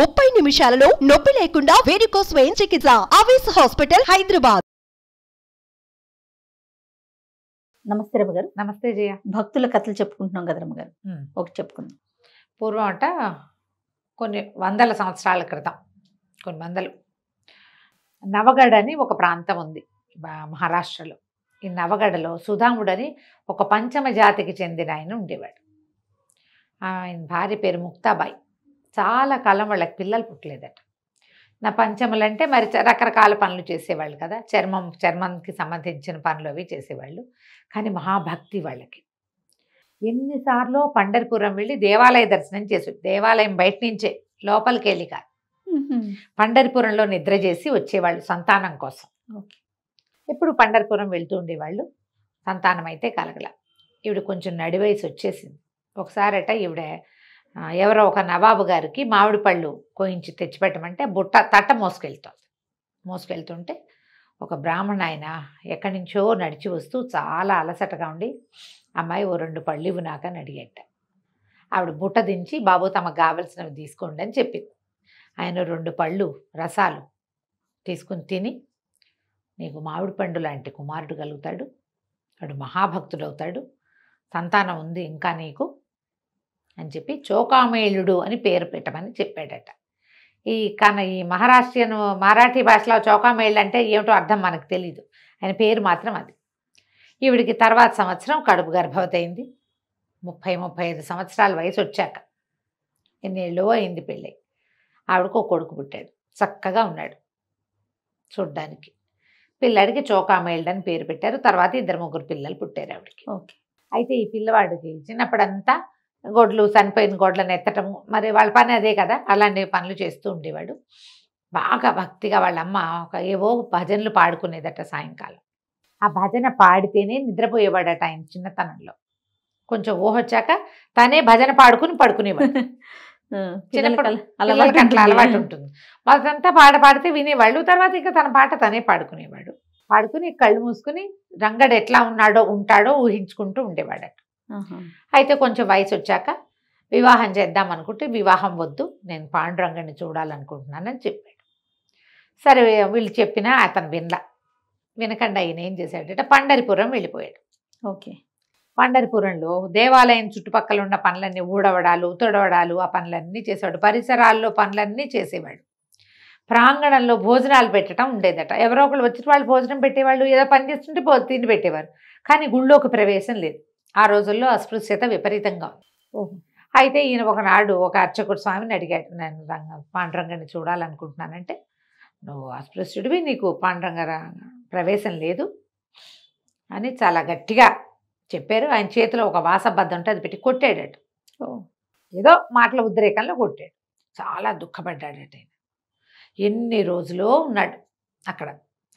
ముప్పై నిమిషాలలో నొప్పి లేకుండా వేరికోస్ స్వయం చికిత్స ఆవేశ హాస్పిటల్ హైదరాబాద్ నమస్తే రమ్మగారు నమస్తే జయ భక్తుల కథలు చెప్పుకుంటున్నాం కదా రమ్మగారు ఒకటి చెప్పుకుందాం పూర్వం అంట కొన్ని వందల సంవత్సరాల క్రితం కొన్ని వందలు నవగఢ అని ఒక ప్రాంతం ఉంది మహారాష్ట్రలో ఈ నవగఢలో సుధాముడని ఒక పంచమ జాతికి చెందిన ఆయన ఉండేవాడు ఆయన భార్య పేరు ముక్తాబాయి చాలా కాలం వాళ్ళకి పిల్లలు పుట్టలేదట నా పంచములు అంటే మరి రకరకాల పనులు చేసేవాళ్ళు కదా చర్మం చర్మంకి సంబంధించిన పనులు అవి చేసేవాళ్ళు కానీ మహాభక్తి వాళ్ళకి ఎన్నిసార్లు పండరిపురం వెళ్ళి దేవాలయ దర్శనం చేసి దేవాలయం బయట నుంచే లోపలికి వెళ్ళి కాదు పండరిపురంలో నిద్ర చేసి వచ్చేవాళ్ళు సంతానం కోసం ఎప్పుడు పండరిపురం వెళ్తూ ఉండేవాళ్ళు సంతానం అయితే కలగల ఈవిడ కొంచెం నడివయసు వచ్చేసింది ఒకసారట ఈవిడ ఎవరో ఒక నవాబు గారికి మామిడి పళ్ళు కోయించి తెచ్చిపెట్టమంటే బుట్ట తట్ట మోసుకెళ్తుంది మోసుకెళ్తుంటే ఒక బ్రాహ్మణ ఆయన ఎక్కడి నుంచో నడిచి వస్తూ చాలా అలసటగా ఉండి అమ్మాయి ఓ రెండు పళ్ళు ఇవ్వు నాకని ఆవిడ బుట్ట దించి బాబు తమకు కావలసినవి తీసుకోండి అని చెప్పింది ఆయన రెండు పళ్ళు రసాలు తీసుకుని తిని నీకు మామిడి పండు లాంటి కుమారుడు కలుగుతాడు వాడు మహాభక్తుడు అవుతాడు సంతానం ఉంది ఇంకా నీకు అని చెప్పి చోకామేళుడు అని పేరు పెట్టమని చెప్పాడట ఈ కానీ ఈ మహారాష్ట్రియను మరాఠీ భాషలో చోకామేళ్ళు అంటే ఏమిటో అర్థం మనకు తెలియదు ఆయన పేరు మాత్రం అది ఈవిడికి తర్వాత సంవత్సరం కడుపు గర్భవతి అయింది ముప్పై ముప్పై ఐదు సంవత్సరాల వయసు వచ్చాక ఎన్నేళ్ళు అయింది పెళ్ళి ఆవిడకు ఒక కొడుకు పుట్టాడు చక్కగా ఉన్నాడు చూడ్డానికి పిల్లాడికి చోకామేళ్ళు అని పేరు పెట్టారు తర్వాత ఇద్దరు ముగ్గురు పిల్లలు పుట్టారు ఆవిడకి ఓకే అయితే ఈ పిల్లవాడికి చిన్నప్పుడంతా గొడ్లు చనిపోయిన గొడ్లను ఎత్తటం మరి వాళ్ళ పని అదే కదా అలాంటి పనులు చేస్తూ ఉండేవాడు బాగా భక్తిగా వాళ్ళమ్మ ఒక ఏవో భజనలు పాడుకునేదట సాయంకాలం ఆ భజన పాడితేనే నిద్రపోయేవాడట ఆయన చిన్నతనంలో కొంచెం ఊహొచ్చాక తనే భజన పాడుకుని పడుకునేవాడు చిన్నప్పుడు అలవాటు అలవాటు ఉంటుంది మొదటంతా పాట పాడితే వినేవాళ్ళు తర్వాత ఇంకా తన పాట తనే పాడుకునేవాడు పాడుకుని కళ్ళు మూసుకుని రంగడు ఎట్లా ఉన్నాడో ఉంటాడో ఊహించుకుంటూ ఉండేవాడట అయితే కొంచెం వయసు వచ్చాక వివాహం చేద్దాం అనుకుంటే వివాహం వద్దు నేను పాండురంగని చూడాలనుకుంటున్నానని చెప్పాడు సరే వీళ్ళు చెప్పినా అతను వినలా వినకండి ఆయన ఏం చేశాడంటే పండరిపురం వెళ్ళిపోయాడు ఓకే పండరిపురంలో దేవాలయం చుట్టుపక్కల ఉన్న పనులన్నీ ఊడవడాలు తొడవడాలు ఆ పనులన్నీ చేసేవాడు పరిసరాల్లో పనులన్నీ చేసేవాడు ప్రాంగణంలో భోజనాలు పెట్టడం ఉండేదట ఎవరో ఒకళ్ళు వచ్చిన వాళ్ళు భోజనం పెట్టేవాళ్ళు ఏదో పని చేస్తుంటే తిండి పెట్టేవారు కానీ గుళ్ళోకి ప్రవేశం లేదు ఆ రోజుల్లో అస్పృశ్యత విపరీతంగా ఉంది అయితే ఈయన ఒకనాడు ఒక అర్చకుడు స్వామిని అడిగాడు నేను రంగ పాండురంగని చూడాలనుకుంటున్నానంటే నువ్వు అస్పృశ్యుడివి నీకు పాండురంగ ప్రవేశం లేదు అని చాలా గట్టిగా చెప్పారు ఆయన చేతిలో ఒక వాసబద్ధ ఉంటే అది పెట్టి కొట్టాడట ఏదో మాటల ఉద్రేకంలో కొట్టాడు చాలా దుఃఖపడ్డాడట ఆయన ఎన్ని రోజులు ఉన్నాడు అక్కడ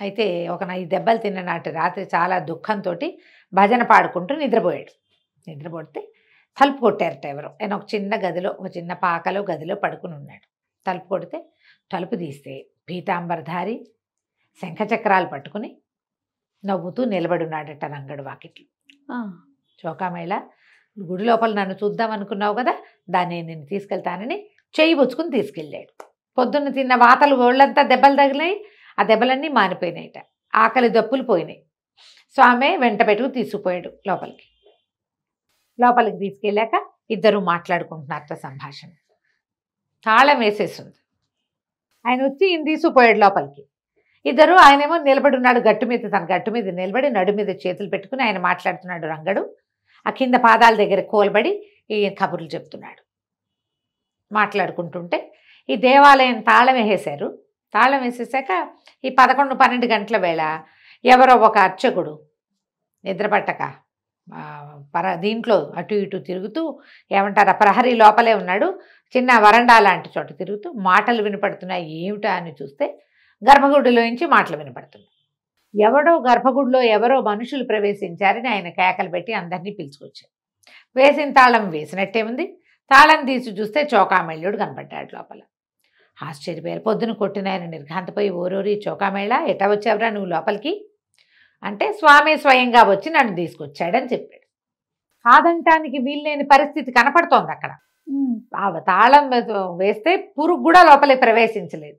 అయితే ఒక ఈ దెబ్బలు తిన్న నాటి రాత్రి చాలా దుఃఖంతో భజన పాడుకుంటూ నిద్రపోయాడు నిద్రపోతే తలుపు కొట్టారట ఎవరు ఆయన ఒక చిన్న గదిలో ఒక చిన్న పాకలో గదిలో పడుకుని ఉన్నాడు తలుపు కొడితే తలుపు తీస్తే పీతాంబరధారి శంఖచక్రాలు పట్టుకుని నవ్వుతూ నిలబడున్నాడట రంగడు వాకిట్లు చోకామేళ గుడి లోపల నన్ను చూద్దాం అనుకున్నావు కదా దాన్ని నేను తీసుకెళ్తానని చేయి పొచ్చుకుని తీసుకెళ్ళాడు పొద్దున్న తిన్న వాతలు ఒళ్ళంతా దెబ్బలు తగిలాయి ఆ దెబ్బలన్నీ మానిపోయినాయిట ఆకలి దప్పులు పోయినాయి స్వామి వెంట పెట్టుకు తీసుకుపోయాడు లోపలికి లోపలికి తీసుకెళ్ళాక ఇద్దరు మాట్లాడుకుంటున్నారట సంభాషణ తాళం వేసేస్తుంది ఆయన వచ్చి ఈయన తీసుకుపోయాడు లోపలికి ఇద్దరు ఆయనేమో నిలబడి ఉన్నాడు గట్టు మీద తన గట్టు మీద నిలబడి నడు మీద చేతులు పెట్టుకుని ఆయన మాట్లాడుతున్నాడు రంగడు ఆ కింద పాదాల దగ్గర కోల్బడి ఈ కబుర్లు చెప్తున్నాడు మాట్లాడుకుంటుంటే ఈ దేవాలయం తాళం వేసేశారు తాళం వేసేసాక ఈ పదకొండు పన్నెండు గంటల వేళ ఎవరో ఒక అర్చకుడు నిద్రపట్టక పర దీంట్లో అటు ఇటు తిరుగుతూ ఏమంటారు ఆ ప్రహరీ లోపలే ఉన్నాడు చిన్న వరండా లాంటి చోట తిరుగుతూ మాటలు వినపడుతున్నాయి ఏమిటా అని చూస్తే గర్భగుడిలోంచి మాటలు వినపడుతున్నాయి ఎవడో గర్భగుడిలో ఎవరో మనుషులు ప్రవేశించారని ఆయన కేకలు పెట్టి అందరినీ పిలుచుకొచ్చారు వేసిన తాళం వేసినట్టే ఉంది తాళం తీసి చూస్తే చోకామేళ్యుడు కనపడ్డాడు లోపల ఆశ్చర్యపోయారు పొద్దున కొట్టిన ఆయన నిర్ఘాంతపోయి ఓరోరి చోకామేళ ఎట వచ్చావురా నువ్వు లోపలికి అంటే స్వామి స్వయంగా వచ్చి నన్ను తీసుకొచ్చాడని చెప్పాడు కాదంటానికి వీల్లేని పరిస్థితి కనపడుతోంది అక్కడ తాళం వేస్తే పురుగు కూడా లోపలికి ప్రవేశించలేదు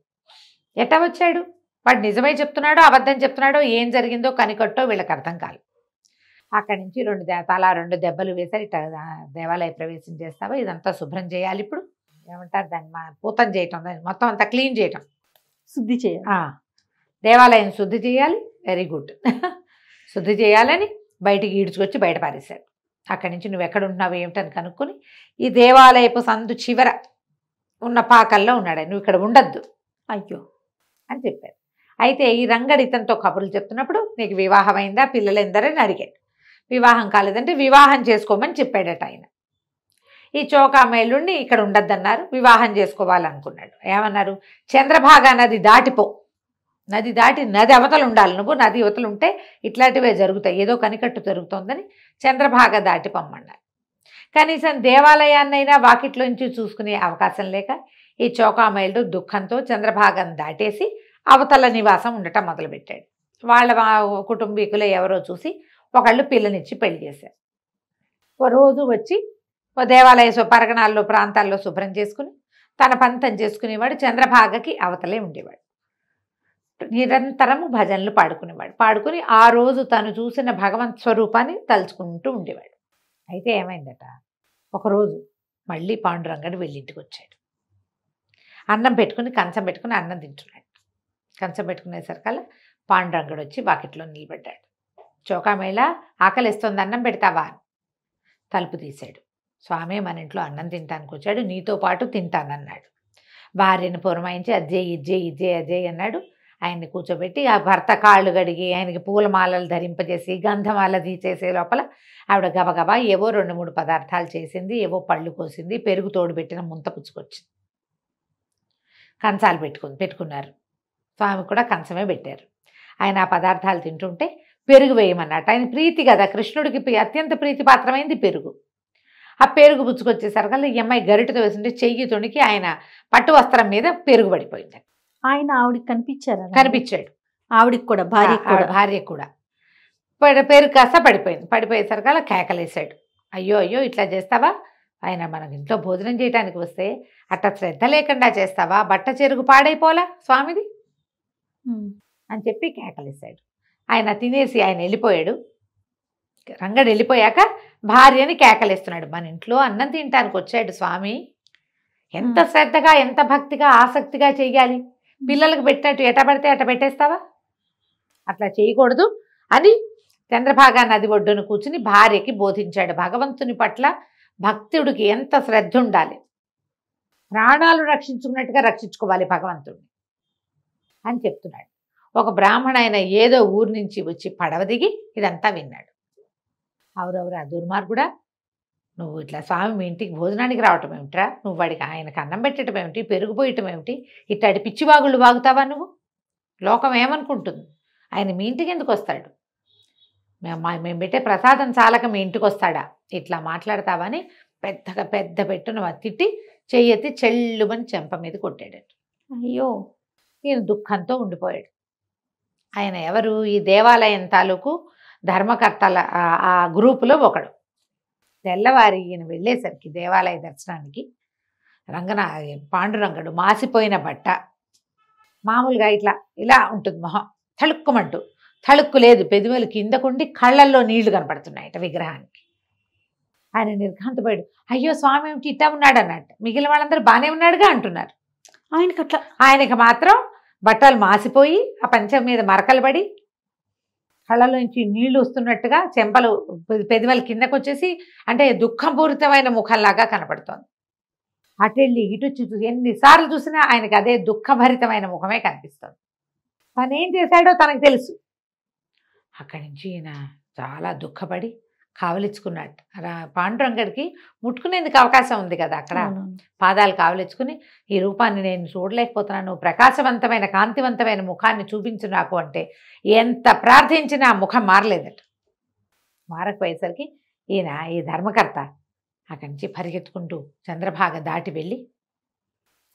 ఎట్ట వచ్చాడు వాడు నిజమే చెప్తున్నాడో అబద్ధం చెప్తున్నాడో ఏం జరిగిందో కనికట్టో వీళ్ళకి అర్థం కాదు అక్కడి నుంచి రెండు తలా రెండు దెబ్బలు వేశారు ఇట దేవాలయ ప్రవేశం చేస్తావా ఇదంతా శుభ్రం చేయాలి ఇప్పుడు ఏమంటారు దాన్ని మా పూతం చేయటం మొత్తం అంతా క్లీన్ చేయటం శుద్ధి చేయాలి దేవాలయం శుద్ధి చేయాలి వెరీ గుడ్ శుద్ధి చేయాలని బయటికి ఈడ్చుకొచ్చి బయట పారేశాడు అక్కడి నుంచి నువ్వు ఎక్కడ ఉంటున్నావు ఏమిటని కనుక్కొని ఈ దేవాలయపు సందు చివర ఉన్న పాకల్లో ఉన్నాడు నువ్వు ఇక్కడ ఉండద్దు అయ్యో అని చెప్పారు అయితే ఈ రంగడు ఇతనితో కబుర్లు చెప్తున్నప్పుడు నీకు వివాహం అయిందా పిల్లలు ఎందరని అడిగాడు వివాహం కాలేదంటే వివాహం చేసుకోమని చెప్పాడట ఆయన ఈ చోకామేలుణ్ణి ఇక్కడ ఉండద్దన్నారు వివాహం చేసుకోవాలనుకున్నాడు ఏమన్నారు చంద్రభాగా నది దాటిపో నది దాటి నది అవతలు ఉండాలి నువ్వు నది అవతలు ఉంటే ఇట్లాంటివే జరుగుతాయి ఏదో కనికట్టు జరుగుతోందని చంద్రభాగ దాటి పమ్మన్నారు కనీసం దేవాలయాన్నైనా వాకిట్లోంచి చూసుకునే అవకాశం లేక ఈ చౌకామైలుడు దుఃఖంతో చంద్రభాగం దాటేసి అవతల నివాసం ఉండటం మొదలుపెట్టాడు వాళ్ళ కుటుంబీకులు ఎవరో చూసి ఒకళ్ళు పిల్లనిచ్చి పెళ్లి చేశారు ఓ రోజు వచ్చి ఓ దేవాలయ పరగణాల్లో ప్రాంతాల్లో శుభ్రం చేసుకుని తన పంతం చేసుకునేవాడు చంద్రభాగకి అవతలే ఉండేవాడు నిరంతరము భజనలు పాడుకునేవాడు పాడుకుని ఆ రోజు తను చూసిన భగవంత్ స్వరూపాన్ని తలుచుకుంటూ ఉండేవాడు అయితే ఏమైందట ఒకరోజు మళ్ళీ పాండురంగడు వెళ్ళింటికి వచ్చాడు అన్నం పెట్టుకుని కంచం పెట్టుకుని అన్నం తింటున్నాడు కంచం పెట్టుకునేసరికల్లా పాండురంగడు వచ్చి వాకిట్లో నిలబడ్డాడు చోకామేళ ఆకలిస్తుంది అన్నం పెడతావా తలుపు తీశాడు స్వామి మన ఇంట్లో అన్నం తింటానికి వచ్చాడు నీతో పాటు తింటానన్నాడు భార్యను పురమాయించి అజ్జే ఇజ్జే ఇజ్జే అజయ్ అన్నాడు ఆయన్ని కూర్చోబెట్టి ఆ భర్త కాళ్ళు గడిగి ఆయనకి పూలమాలలు ధరింపజేసి గంధమాల తీసేసే లోపల ఆవిడ గబగబా ఏవో రెండు మూడు పదార్థాలు చేసింది ఏవో పళ్ళు కోసింది పెరుగు తోడు పెట్టిన ముంత పుచ్చుకొచ్చింది కంచాలు పెట్టుకుంది పెట్టుకున్నారు స్వామి కూడా కంచమే పెట్టారు ఆయన ఆ పదార్థాలు తింటుంటే పెరుగు వేయమన్నట్టు ఆయన ప్రీతి కదా కృష్ణుడికి అత్యంత ప్రీతి పాత్రమైంది పెరుగు ఆ పెరుగు పుచ్చుకొచ్చేసరికల్లా ఈ అమ్మాయి గరిటతో వేసింటే చెయ్యి తొణికి ఆయన పట్టు వస్త్రం మీద పెరుగు పడిపోయింది ఆయన ఆవిడకి కనిపించారు కనిపించాడు ఆవిడికి కూడా భార్య భార్య కూడా పేరు కాస్త పడిపోయింది పడిపోయేసరికి అలా కేకలేసాడు అయ్యో అయ్యో ఇట్లా చేస్తావా ఆయన మనం ఇంట్లో భోజనం చేయడానికి వస్తే అట్ట శ్రద్ధ లేకుండా చేస్తావా బట్ట చెరుగు పాడైపోలా స్వామిది అని చెప్పి కేకలేసాడు ఆయన తినేసి ఆయన వెళ్ళిపోయాడు రంగడు వెళ్ళిపోయాక భార్యని కేకలేస్తున్నాడు మన ఇంట్లో అన్నం తింటానికి వచ్చాడు స్వామి ఎంత శ్రద్ధగా ఎంత భక్తిగా ఆసక్తిగా చేయాలి పిల్లలకు పెట్టినట్టు ఎట పడితే అట పెట్టేస్తావా అట్లా చేయకూడదు అని చంద్రభాగా నది ఒడ్డును కూర్చుని భార్యకి బోధించాడు భగవంతుని పట్ల భక్తుడికి ఎంత శ్రద్ధ ఉండాలి ప్రాణాలు రక్షించుకున్నట్టుగా రక్షించుకోవాలి భగవంతుడిని అని చెప్తున్నాడు ఒక బ్రాహ్మణ ఆయన ఏదో ఊరు నుంచి వచ్చి పడవ దిగి ఇదంతా విన్నాడు అవురవురా దుర్మార్గుడా నువ్వు ఇట్లా స్వామి మీ ఇంటికి భోజనానికి రావటం ఏమిట్రా నువ్వు వాడికి ఆయనకు అన్నం పెట్టడం ఏమిటి పెరిగిపోయటం ఏమిటి ఇట్లాంటి పిచ్చి బాగుళ్ళు బాగుతావా నువ్వు లోకం ఏమనుకుంటుంది ఆయన మీ ఇంటికి ఎందుకు వస్తాడు మేము మేము పెట్టే ప్రసాదం చాలక మీ ఇంటికి వస్తాడా ఇట్లా మాట్లాడతావని పెద్దగా పెద్ద పెట్టును తిట్టి చెయ్యెత్తి చెల్లుమని చెంప మీద కొట్టాడు అయ్యో ఈయన దుఃఖంతో ఉండిపోయాడు ఆయన ఎవరు ఈ దేవాలయం తాలూకు ధర్మకర్తల ఆ గ్రూపులో ఒకడు తెల్లవారి ఈయన వెళ్ళేసరికి దేవాలయ దర్శనానికి రంగనా పాండురంగడు మాసిపోయిన బట్ట మామూలుగా ఇట్లా ఇలా ఉంటుంది మొహం తళుక్కుమంటూ తళుక్కు లేదు పెదిమలు కిందకుండి కళ్ళల్లో నీళ్లు కనపడుతున్నాయట విగ్రహానికి ఆయన నిర్ఘాంతపోయాడు అయ్యో స్వామి ఏమిటి ఇట్టా ఉన్నాడు అన్నట్టు మిగిలిన వాళ్ళందరూ బాగానే ఉన్నాడుగా అంటున్నారు ఆయనకి అట్లా ఆయనకి మాత్రం బట్టలు మాసిపోయి ఆ పంచం మీద మరకలు పడి కళ్ళలోంచి నీళ్లు వస్తున్నట్టుగా చెంపలు పెదవులు కిందకు వచ్చేసి అంటే దుఃఖపూరితమైన ముఖంలాగా కనపడుతోంది అటెళ్ళి ఇటు చూసి ఎన్నిసార్లు చూసినా ఆయనకి అదే దుఃఖభరితమైన ముఖమే కనిపిస్తుంది తను ఏం చేశాడో తనకు తెలుసు అక్కడి నుంచి ఈయన చాలా దుఃఖపడి అలా పాండురంగడికి ముట్టుకునేందుకు అవకాశం ఉంది కదా అక్కడ పాదాలు కావలించుకుని ఈ రూపాన్ని నేను చూడలేకపోతున్నాను ప్రకాశవంతమైన కాంతివంతమైన ముఖాన్ని చూపించు నాకు అంటే ఎంత ప్రార్థించినా ముఖం మారలేదట మారకపోయేసరికి ఈయన ఈ ధర్మకర్త అక్కడి నుంచి పరిగెత్తుకుంటూ చంద్రభాగ దాటి వెళ్ళి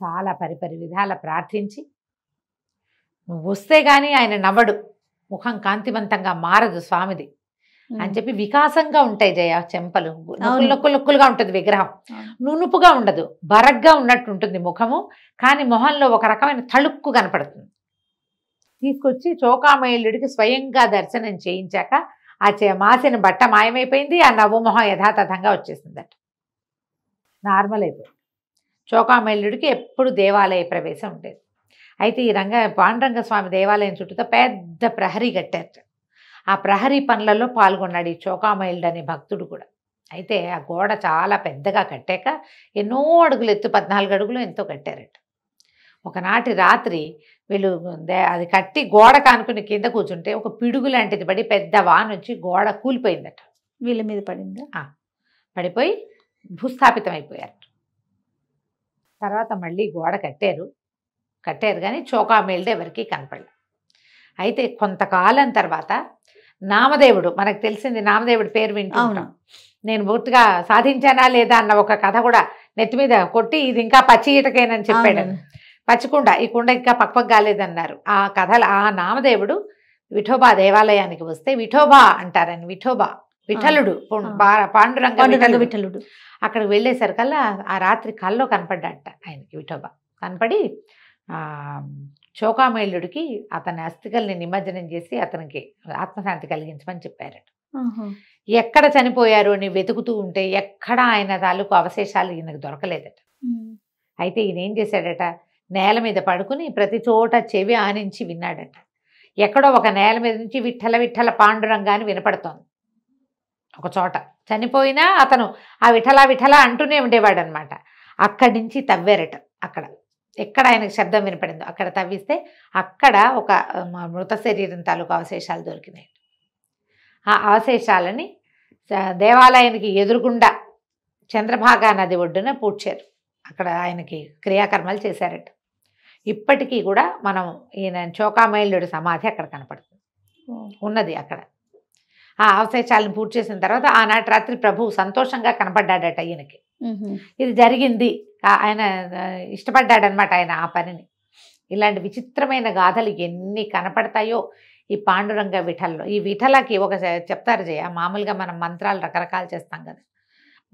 చాలా పరిపరి విధాల ప్రార్థించి నువ్వు వస్తే కానీ ఆయన నవ్వడు ముఖం కాంతివంతంగా మారదు స్వామిది అని చెప్పి వికాసంగా ఉంటాయి జయ చెంపలు నొక్కులు నొక్కులుగా ఉంటుంది విగ్రహం నునుపుగా ఉండదు బరగ్గా ఉన్నట్టు ఉంటుంది ముఖము కానీ మొహంలో ఒక రకమైన తళుక్కు కనపడుతుంది తీసుకొచ్చి చోకామయులుడికి స్వయంగా దర్శనం చేయించాక ఆ మాసిన బట్ట మాయమైపోయింది ఆ నవ్వుమొహం యథాతథంగా వచ్చేసిందట నార్మల్ అయిపోయింది చోకామల్లుడికి ఎప్పుడు దేవాలయ ప్రవేశం ఉండేది అయితే ఈ రంగ పాండురంగ స్వామి దేవాలయం చుట్టూతో పెద్ద ప్రహరీ కట్టారు ఆ ప్రహరీ పనులలో పాల్గొన్నాడు ఈ చోకామైల్డ్ అనే భక్తుడు కూడా అయితే ఆ గోడ చాలా పెద్దగా కట్టాక ఎన్నో అడుగులు ఎత్తు పద్నాలుగు అడుగులు ఎంతో కట్టారట ఒకనాటి రాత్రి వీళ్ళు అది కట్టి గోడ కానుకుని కింద కూర్చుంటే ఒక పిడుగు లాంటిది పడి పెద్ద వాన్ వచ్చి గోడ కూలిపోయిందట వీళ్ళ మీద పడింది పడిపోయి భూస్థాపితం అయిపోయారు తర్వాత మళ్ళీ గోడ కట్టారు కట్టారు కానీ చోకా మేల్దే ఎవరికి కనపడలేదు అయితే కొంతకాలం తర్వాత నామదేవుడు మనకు తెలిసింది నామదేవుడు పేరు వింటున్నాం నేను పూర్తిగా సాధించానా లేదా అన్న ఒక కథ కూడా నెత్తి మీద కొట్టి ఇది ఇంకా పచ్చి ఈటకేనని చెప్పాడు పచ్చికుండ ఈ కుండ ఇంకా పక్పక్ కాలేదన్నారు ఆ కథలు ఆ నామదేవుడు విఠోబా దేవాలయానికి వస్తే విఠోబా అంటారని విఠోబా విఠలుడు పాండురంగ విఠలుడు అక్కడికి వెళ్ళేసరికల్లా ఆ రాత్రి కల్లో కనపడ్డాట ఆయనకి విఠోబా కనపడి శోకామైలుడికి అతని అస్థికల్ని నిమజ్జనం చేసి అతనికి ఆత్మశాంతి కలిగించమని చెప్పారట ఎక్కడ చనిపోయారు అని వెతుకుతూ ఉంటే ఎక్కడ ఆయన తాలూకు అవశేషాలు ఈయనకు దొరకలేదట అయితే ఈయన ఏం చేశాడట నేల మీద పడుకుని ప్రతి చోట చెవి ఆనించి విన్నాడట ఎక్కడో ఒక నేల మీద నుంచి విఠల విఠల పాండురంగాన్ని వినపడుతోంది ఒక చోట చనిపోయినా అతను ఆ విఠల విఠల అంటూనే ఉండేవాడనమాట అక్కడి నుంచి తవ్వారట అక్కడ ఎక్కడ ఆయనకు శబ్దం వినపడిందో అక్కడ తవ్విస్తే అక్కడ ఒక మృత శరీరం తాలూకు అవశేషాలు దొరికినాయి ఆ అవశేషాలని దేవాలయానికి ఎదురుగుండా చంద్రభాగా నది ఒడ్డున పూడ్చారు అక్కడ ఆయనకి క్రియాకర్మలు చేశారట ఇప్పటికీ కూడా మనం ఈయన చోకామైల్యుడి సమాధి అక్కడ కనపడుతుంది ఉన్నది అక్కడ ఆ అవశేషాలను పూర్తి చేసిన తర్వాత ఆనాటి రాత్రి ప్రభు సంతోషంగా కనపడ్డాడట ఈయనకి ఇది జరిగింది ఆయన ఇష్టపడ్డాడనమాట ఆయన ఆ పనిని ఇలాంటి విచిత్రమైన గాథలు ఎన్ని కనపడతాయో ఈ పాండురంగ విఠల్లో ఈ విఠలకి ఒక చెప్తారు జయ మామూలుగా మనం మంత్రాలు రకరకాలు చేస్తాం కదా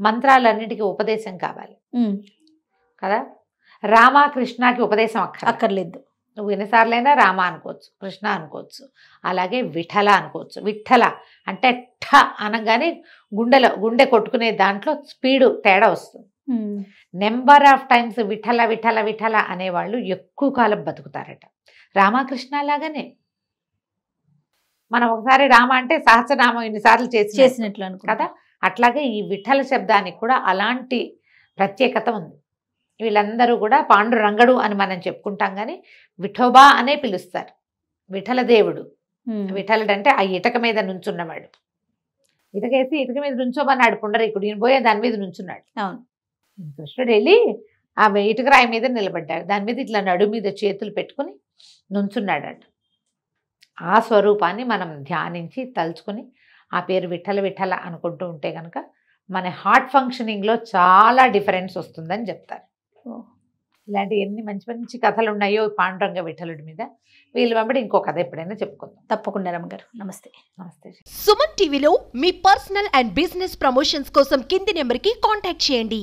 మంత్రాలన్నిటికీ ఉపదేశం కావాలి కదా రామ కృష్ణకి ఉపదేశం అక్కర్ అక్కర్లేదు నువ్వు ఎన్నిసార్లైనా రామ అనుకోవచ్చు కృష్ణ అనుకోవచ్చు అలాగే విఠల అనుకోవచ్చు విఠల అంటే ఠ అనగానే గుండెలో గుండె కొట్టుకునే దాంట్లో స్పీడు తేడా వస్తుంది number of times Vitthala Vitthala Vitthala అనేవాళ్ళు ఎక్కువ కాలం బతుకుతారట రామకృష్ణ లాగానే మనం ఒకసారి రామ అంటే సహస్రనామం ఇన్నిసార్లు చేసి చేసినట్లు అనుకో కదా అట్లాగే ఈ విఠల శబ్దానికి కూడా అలాంటి ప్రత్యేకత ఉంది వీళ్ళందరూ కూడా పాండు రంగడు అని మనం చెప్పుకుంటాం కానీ విఠోబా అనే పిలుస్తారు విఠల దేవుడు విఠలుడు అంటే ఆ ఇటక మీద నుంచున్నవాడు ఇటకేసి ఇటక మీద నుంచోమన్నాడు పుండరీకుడు ఈయన పోయే దాని మీద నుంచున్నాడు అవును కృష్ణుడు వెళ్ళి ఆమె ఇటుకరాయి మీద నిలబడ్డాడు దాని మీద ఇట్లా నడు మీద చేతులు పెట్టుకుని నుంచున్నాడట ఆ స్వరూపాన్ని మనం ధ్యానించి తలుచుకుని ఆ పేరు విఠల విఠల అనుకుంటూ ఉంటే కనుక మన హార్ట్ ఫంక్షనింగ్లో చాలా డిఫరెన్స్ వస్తుందని చెప్తారు ఇలాంటి ఎన్ని మంచి మంచి కథలు ఉన్నాయో పాండురంగ విఠలుడి మీద వీళ్ళు వెంబడి ఇంకో కథ ఎప్పుడైనా చెప్పుకుందాం తప్పకుండా రమ్మగారు నమస్తే నమస్తే సుమన్ టీవీలో మీ పర్సనల్ అండ్ బిజినెస్ ప్రమోషన్స్ కోసం కింది నెంబర్కి కాంటాక్ట్ చేయండి